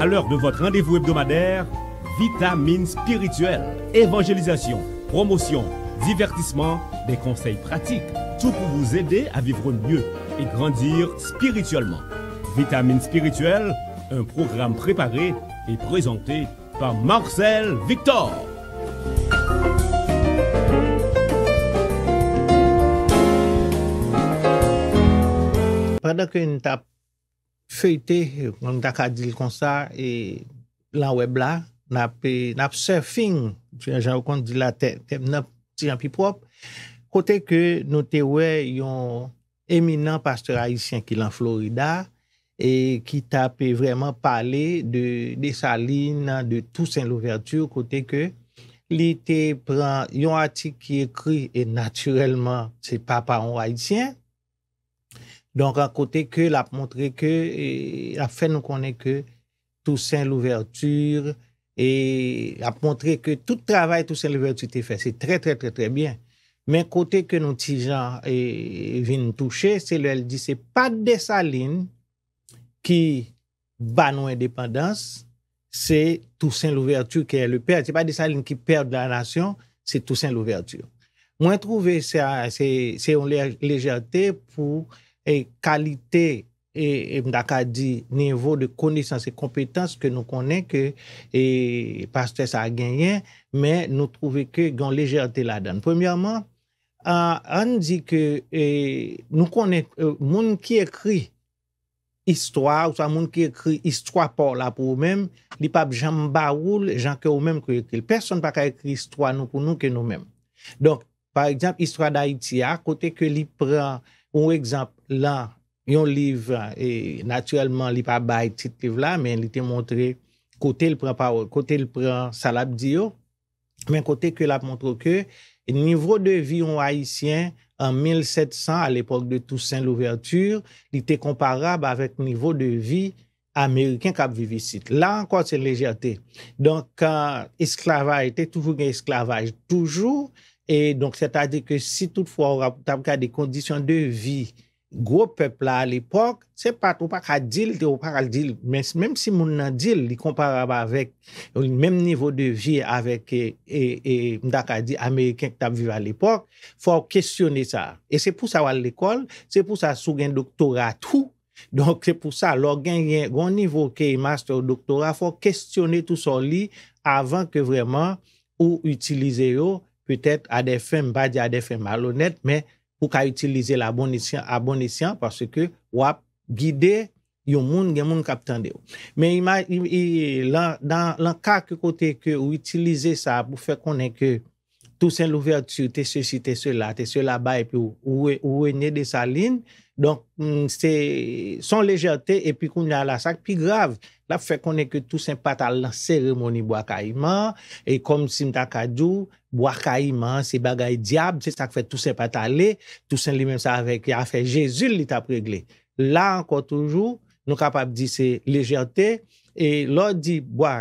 À l'heure de votre rendez-vous hebdomadaire, vitamine spirituelle, évangélisation, promotion, divertissement, des conseils pratiques, tout pour vous aider à vivre mieux et grandir spirituellement. Vitamine spirituelle, un programme préparé et présenté par Marcel Victor. Pendant qu'une tape. Feyte, yon takadil konsa, lanwe bla, nap surfing, jen yo kont di la tep, nap siyampi prop, kote ke nou tewe yon eminant pastor Haitien ki lan Florida, e ki tape vreman pale de sa line, de tou sen l'ouverture, kote ke li te pran yon atik ki ekri, e naturelman se papa yon Haitien, Donc, à côté que l'a montré que, la fait nous connaît que Toussaint l'ouverture, et a montré que tout travail Toussaint l'ouverture était fait. C'est très, très, très, très bien. Mais côté que nos petits et viennent toucher, c'est le dit, c'est pas des salines qui bat nos indépendances, c'est Toussaint l'ouverture qui est le père. C'est pas des salines qui perdent la nation, c'est Toussaint l'ouverture. Moi, trouvé ça, c'est une légèreté pour E kalite, e, e mdaka di, nevo de konesans e kompetans ke nou konen ke pastes a genyen, men nou trove ke gyan lejerte la dan. Premiyaman, an di ke nou konen moun ki ekri istwa, ou sa moun ki ekri istwa pa la pou ou men, li pap jambawoul, jankè ou men kwe ekri. Person pa ka ekri istwa nou pou nou ke nou men. Donk, par ekjamp istwa da iti a, kote ke li pran Ou ekzamp, lan, yon liv, e natyrelman li pa bay tit liv la, men li te montre kote li pren Salab Dio, men kote ke la montro ke, nivou de vi yon Haitien, an 1700, al epok de Toussaint l'Ouverture, li te komparab avèk nivou de vi Ameriken kap vivisit. Lan, kwa, se léjate. Don, kan esklavaj, te toujou gen esklavaj, toujou, Et donc, c'est-à-dire que si toutefois ou rap tab ka de kondisyon de vi gwo pepla a l'epok, se pat ou pa ka dil, te ou pa ka dil, menm si moun nan dil, li kompara ba vek yon menm nivou de vi avek mda ka di Ameriken k tab viva l'epok, fwa ou kestyone sa. Et se pou sa wale l'ekol, se pou sa sou gen doktora tou, donk se pou sa lor gen gen gwen nivou ke yon master ou doktora, fwa ou kestyone tou soli avan ke vreman ou utilize yo Pe tèt, adè fèm, ba dè adè fèm, alonèt, mè pou ka utilize la abonisyen, abonisyen, pasè ke wap guide yon moun, gen moun kapten de ou. Mè yon kak kote ke ou utilize sa pou fè konen ke tout sè l'ouverture, te sou si, te sou la, te sou la ba, epi ou wè nye de sa lin. Donk, mm, son lejèrte, epi pou nou yon la sak, pi grav. La fwe konen ke tousen patal lan seremoni bwa ka iman, e kom si mta kadou, bwa ka iman, se bagay diab, se sak fwe tousen patal le, tousen li men sa avek ya fwe Jezul li ta pregle. La anko toujou, nou kapap di se lejerte, e lor di bwa,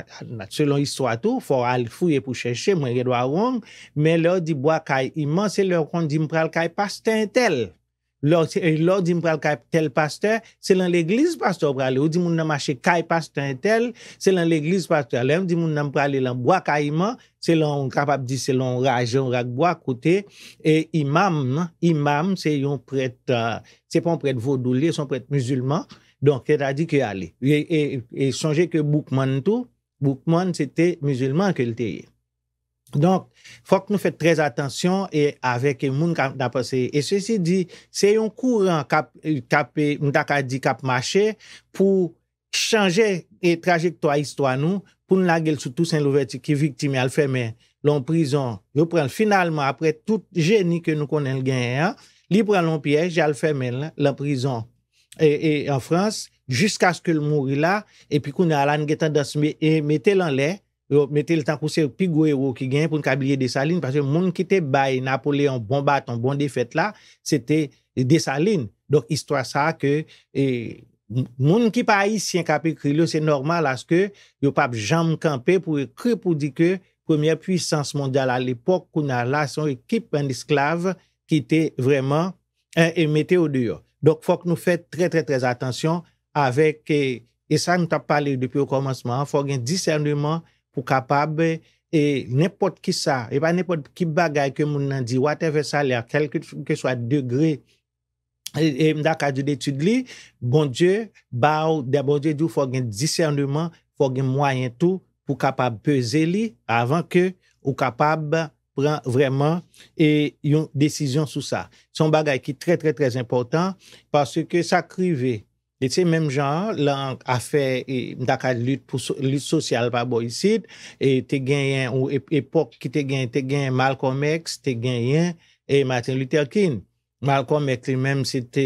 selon iswa tou, fwo al fwe pou cheshe, mwen redwa wong, men lor di bwa ka iman, se lor kon di mpral ka pasten tel. Lors e, di m pral kaj tel paste, se lan l'eglise paste ou prale, ou di moun namache kaj paste tel, se lan l'eglise paste alem, di moun nam prale lan bwa ka iman, se lan kapab di se lan rajan ragbwa kote, e imam, imam se yon prete, se pon prete vodouli, se pon prete musulman, donk et a di ke ale, e sonje ke Bukman tou, Bukman sete musulman ke lteye. Donk, fok nou fet trez atensyon e avek moun kam da paseye. E se si di, se yon kouran kap mdaka di kap mache pou chanje e trajekto a histo anou pou nou la gel sotou sen louveti ki viktime al femen, lon prizon. Finalman, apre tout jeni ke nou konen genye, li pran lon piye jal femen, lon prizon en Frans, jiskas ke l mouri la, epi kou nou alan getan dasme e metelan leh yo mette l tan kou se pigou e wou ki gen pou n kabiliye desaline, parce moun ki te bay Napoléon, bon bat, ton bon defet la, se te desaline. Dok istwa sa ke, e, moun ki pa a yisi en kapi kri lo, se normal aske, yo pap Jean Mkampé pou ekri pou dike, premier puissance mondial al epok, kou na la son ekip en esklav, ki te vreman, en meteo diyo. Dok fok nou fet tre, tre, tre atensyon, avek, e sa nou tap pale depi ou komansman, fok gen disernouman, pou kapab, e nepot ki sa, e pa nepot ki bagay ke moun nan di, whatever sa lè, kelke ke swa degre, e mda kajou detud li, bondye, ba ou, dè bondye di ou fò gen disernouman, fò gen mwayen tou, pou kapab pese li, avan ke ou kapab pran vreman e yon desisyon sou sa. Son bagay ki trè trè trè impotant, paske sa krive, Et se menm jan, lank a fe, mdaka lüt sosyal pa boyisit, et te genyen ou epok ki te genyen, te genyen Malcolm X, te genyen, et Martin Luther King. Malcolm X menm se te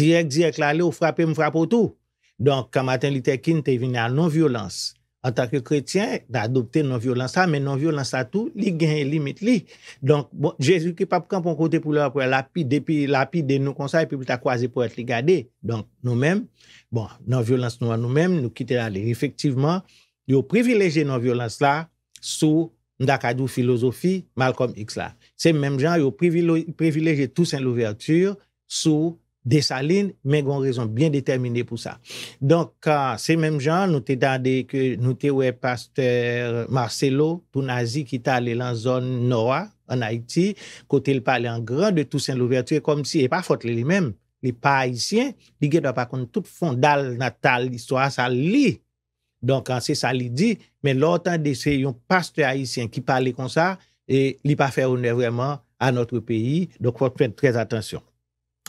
direk direk lale ou frapem frapotou. Donk kan Martin Luther King te vini an non-violans. An tanke kretien, da adopte non-violans la, men non-violans la tou, li gen, li met li. Donk, bon, jesu ki pap kan pon kote pou lè apre, la pi, de pi, la pi, de nou konsa, epi pou ta kwaze pou et li gade. Donk, nou men, bon, non-violans nou an nou men, nou kite lan li. Efektiveman, yo privileje non-violans la, sou ndakadou filosofi, mal kom x la. Se menm jan, yo privileje tou sen l'ouverture, sou... Desaline men gwen rezon Bien determine pou sa Donk se menm jan nou te dande Nou te wè paste Marcelo Tou nazi ki ta ale lan zon Noah an Haiti Kote l pale an gran de tousen l ouverture Kom si e pa fotle li menm Li pa Haitien, li gen dwa pa kon tout fondal Natal, istwa sa li Donk anse sa li di Men lor tan de se yon paste Haitien Ki pale kon sa e Li pa fe one vreman anotre peyi Donk fotle pren trez atensyon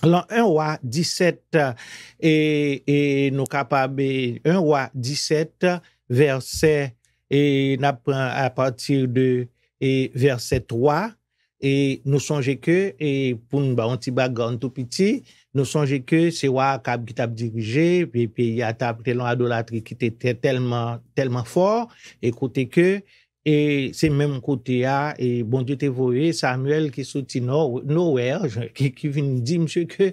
Lan 1 wa 17 e nou kapabe 1 wa 17 verset e na pran apatir de verset 3 e nou sonje ke, e pou nou ba ontiba gantou piti, nou sonje ke se wa akab ki tab dirije, pe pe ya tab telon adolatri ki te telman telman for, ekote ke... e se menm kote a, e bon dieu te voye, Samuel ki souti nou wè, ki vini di msè ke,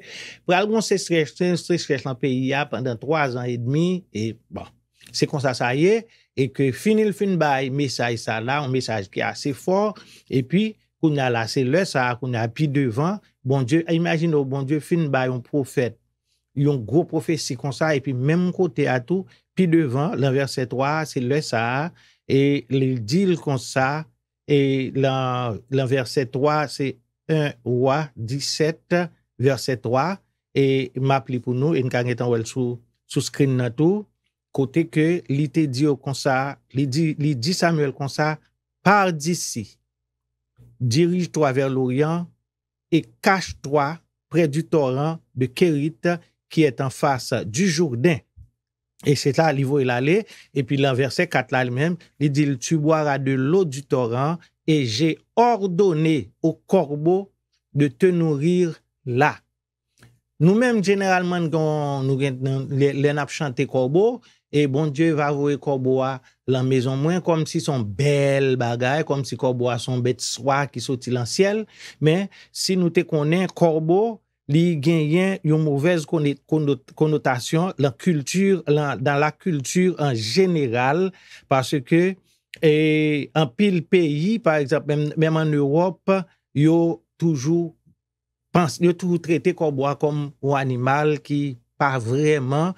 pral bon se strech, se strech lan peyi a, pandan 3 an et demi, e bon, se kon sa sa ye, e ke finil fin bay, mesaj sa la, un mesaj ki ase for, e pi, kou na la, se le sa, kou na pi devan, bon dieu, imagine ou oh, bon dieu, fin bay, yon profet, yon gro profet, se kon sa, e pi menm kote a tou, pi devan, lan verset 3, se le sa a, Et il dit comme ça, et le verset 3, c'est 1 roi 17, verset 3, et m'a pour nous, et nous avons sous sous screen tout, côté que l'ité dit comme ça, il dit Samuel comme ça, pars d'ici, dirige-toi vers l'Orient et cache-toi près du torrent de Kérit qui est en face du Jourdain E se ta li vo il ale, e pi lan verset kat la li men, li di, tu boara de lo du toran, e jè ordone ou korbo de te nourir bon la. Nou men generalman nou gen lè nap chante korbo, e bon die va vowe korbo a lan mezon mwen, kom si son bel bagay, kom si korbo a son bet swa ki soti lan siel, men si nou te konen korbo, li genyen yon mouvez konotasyon la kultur, dan la kultur an general, parce ke, e, en pil peyi, par exemple, menm an Europe, yo toujou, yo toujou trete korboa kom ou animal ki pa vreman,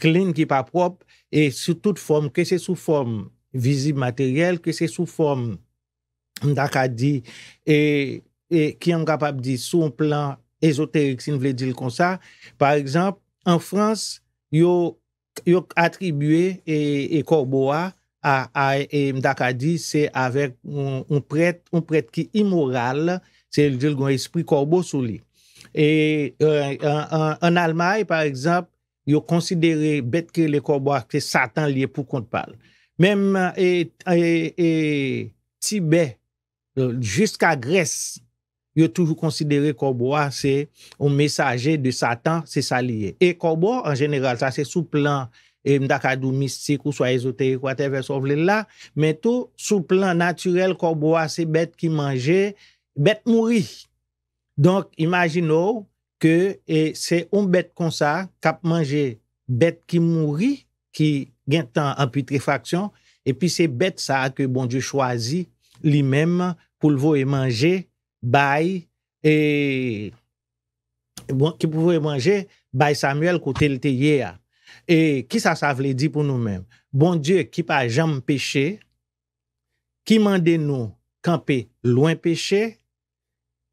klin e ki pa prop, e sou tout form, ke se sou form vizib materyel, ke se sou form akadi, e, e ki an kapab di sou plan akadi, Esoterik, si nou vle dil kon sa. Par exemple, en France, yo atribuye e korboa e a e Mdakadi, se avek un pret ki imoral, se dil gwen espri korbo sou li. E, en Allemagne, par exemple, yo konsidere bet ki le korboa, ki satan liye pou kon pal. Mem e Tibet, euh, jusqu'a Grèce, yo toujou konsidere korboa se ou mesaje de satan se salye. E korboa, an jeneral, sa se sou plan eh, mdakadou mistik ou soye zotey, kwa te ve so vle la, men tou sou plan naturel korboa se bet ki manje, bet mouri. Donk, imagino ke eh, se ou bet kon sa kap manje bet ki mouri ki gen tan ampitrifaksyon e pi se bet sa ke bon diyo chwazi li mem pou lvo e manje Bay, e, bon, ki pouve manje, bay Samuel kote lte ye a. E ki sa sa vle di pou nou menm? Bon die ki pa jam peche, ki mande nou kampe lwen peche,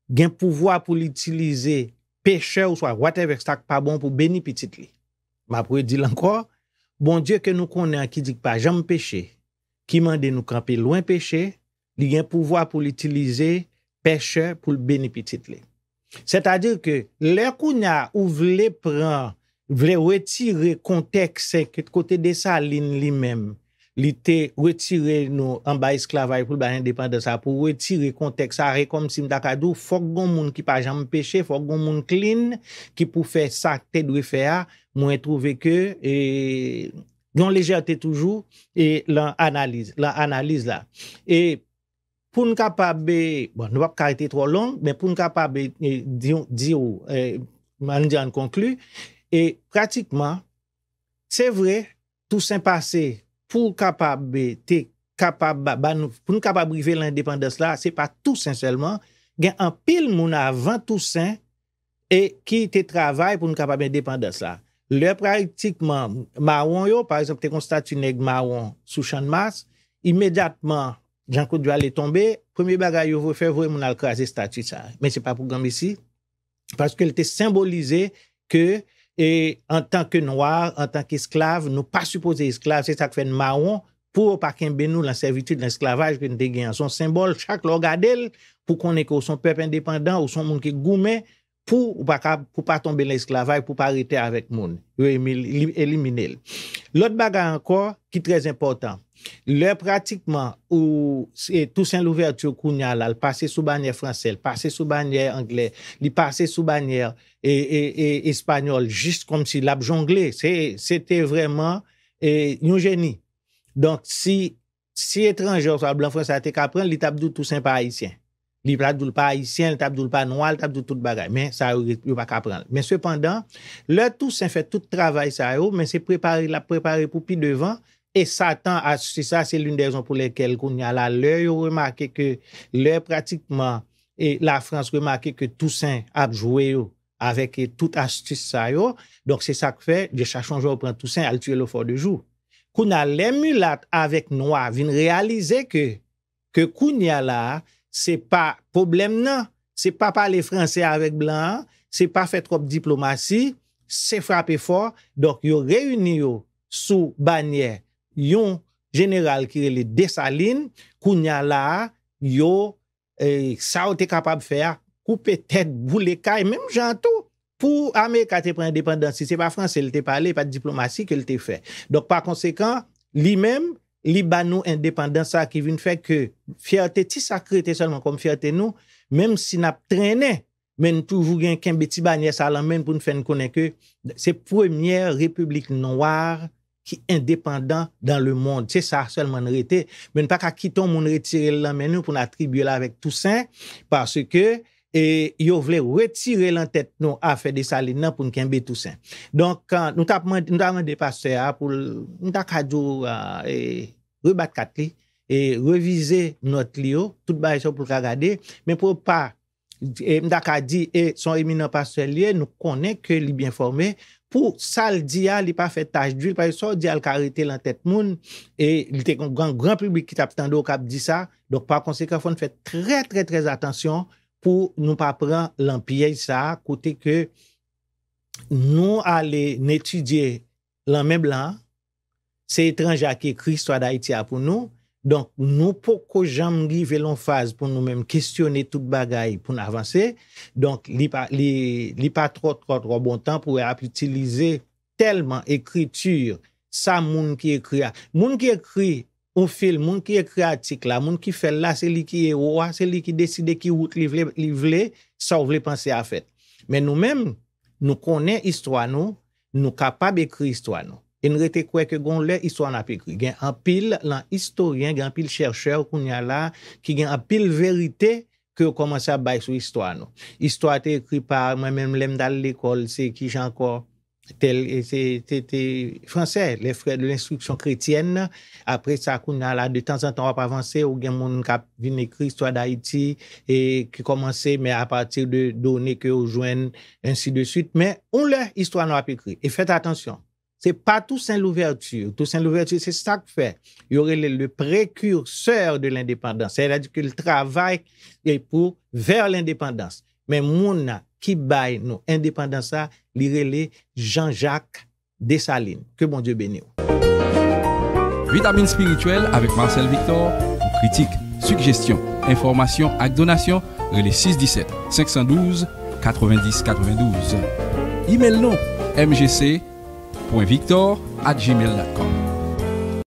gen pouvo apou li itilize peche ou soa, whatever stak pa bon pou beni pitit li. Ma pouve di lankor, bon die ke nou konen ki dik pa jam peche, ki mande nou kampe lwen peche, li gen pouvo apou li itilize peche, lèche pou l'benipitit li. Sè ta dir ke, lè kou nya ou vle pran, vle wetire kontekse kèt kote de sa lin li mem, li te wetire nou ambay sklavay pou l'ban indepan de sa, pou wetire kontekse a re kom sim takadou, fok goun moun ki pa jam peche, fok goun moun klin, ki pou fè sa te dwe fè a, mwen trove ke e yon leje ate toujou, e lan analize, lan analize la. E pou nou kapab be, bon nou wak ka ite tro long, men pou nou kapab be eh, di ou, eh, man nou di an konklu, e pratikman se vre tousen pase pou kapab be te kapab pou nou kapab brive l'independens la, se pa tousen selman, gen an pil moun avan tousen e ki te travay pou nou kapab be l'independens la, le pratikman mawon yo, par exemple te konstat yon neg mawon sou chan mas imediatman Jean-Claude Joal est tombé, premier bagay yo vou fèvou et moun al kwa zè statu sa. Men se pa pou Gambessi, paske el te symbolize ke, en tanke noyar, en tanke esklave, nou pa suppose esklave, se sa kwen maouan, pou wopak en benou la servitude, la esklavaj, kwen de gen son symbol, chak lor gade el, pou konen ko son pep independant, ou son moun ki goumen, pou pa tombe l'esklavaye, pou pa rite avèk moun, ou élimine l. L'ot baga ankor, ki trèz important, lè pratikman, ou e, tou sè l'ouverture kounyal, al pase sou banyè fransèl, pase sou banyè anglè, li pase sou banyè e, e, espanyol, jist kom si l ap jonglè, sè te vreman yon jèni. Donk si etranjè ou sa blan fransè a te kapren, li tabdou tou sè pa haïsyen. Li plat doul pa ayisyen, li tap doul pa noual, li tap doul tout bagay. Men, sa yo yo pa kapran. Men, sepandan, le Toussaint fè tout travay sa yo, men se prepari, la prepari pou pi devan, e sa tan as, se sa, se loun de zon pou lekel. Kounia la, le yo remarke ke, le pratikman, e la Frans remarke ke Toussaint ap jwe yo, avek e tout astis sa yo. Donk se sa kwe, de chachon jow pran Toussaint, al tue lo for de jou. Kounia la, lemulat avek noua, vin realize ke, ke Kounia la, Se pa problem nan, se pa pale franse avèk blan, se pa fè trope diplomasi, se frapè for, donk yo reyouni yo sou banyè yon jeneral ki rele desaline, kou nyala yo sa eh, ou te kapab fèr, kou pètèd bou le kaj, mèm jantou pou Amerika te prendépendansi, se pa franse li te pale, pa diplomasi ke li te fè. Donk pa konsekant, li mèm, Libano-independant sa ki vin fek ke fierteti sakrete solman kom fiertenou, menm si nap trene men toujou gen kembeti bagnesa alamen pou nfen konen ke, se premiè republik noar ki independant dan le mond, se sa solman rete. Men pa kakiton moun retire lamen nou pou nan atribuye la vek tousen, passe ke... e yo vle retire lan tèt nou a fè de sa lè nan pou nkèm bè tou sè. Donk, nou tap mwen de passe a pou mdak a djou e, rebat kat li, e revize not li yo, tout ba yò e pou l'kagade, men pou pa e, mdak a di e son eminant passe lè, nou konè ke li bien formè, pou sal di a li pa fè taj d'vil, pa yò so di al karite lan tèt moun, e li te kon gran publik ki tap stando kap di sa, donk pa konsekè fon fè trè trè trè atensyon, pou nou pa pran lan piyey sa, kote ke nou ale netudye lan men blan, se etranja ki ekri swa da iti a pou nou, don nou pou ko jan mgi velon faz pou nou menm kestyone tout bagay pou nan avanse, don li pa tro tro tro bon tan pou ap itilize telman ekritur sa moun ki ekri a. Moun ki ekri, Ou fil, moun ki e kreatik la, moun ki fel la, se li ki e oua, se li ki deside ki wout li vle, sa ou vle panse a fet. Men nou men, nou konen istwa nou, nou kapab ekri istwa nou. E nou rete kwe ke goun le, istwa nan pe ekri. Gen apil lan istoryen, gen apil chersher koun ya la, ki gen apil verite ke ou komanse a bay sou istwa nou. Istwa te ekri par, mwen men mlem dal l'ekol, se ki janko. tel, et c'était français, les frères de l'instruction chrétienne, après ça, kou n'a la, de temps en temps, a avancé, ou gen mon cap, v'y n'écrit histoire d'Haïti, et qui commençait, mais à partir de Doné que ou Joanne, ainsi de suite, mais ou l'histoire n'a pas écrit. Et faites attention, c'est pas tout ça l'ouverture. Tout ça l'ouverture, c'est ça que fait. Y aurait le précurseur de l'indépendance. C'est-à-dire que le travail est pour vers l'indépendance. Mais mon n'a, ki bay nou, indépendant sa li relè Jean-Jacques des Salines, ke bon Dieu béni ou. Vitamine spirituelle avèk Marcel Victor, kritik, sugestyon, informasyon ak donasyon, relè 617 512 90 92 Imen nou mgc.victor at gmail.com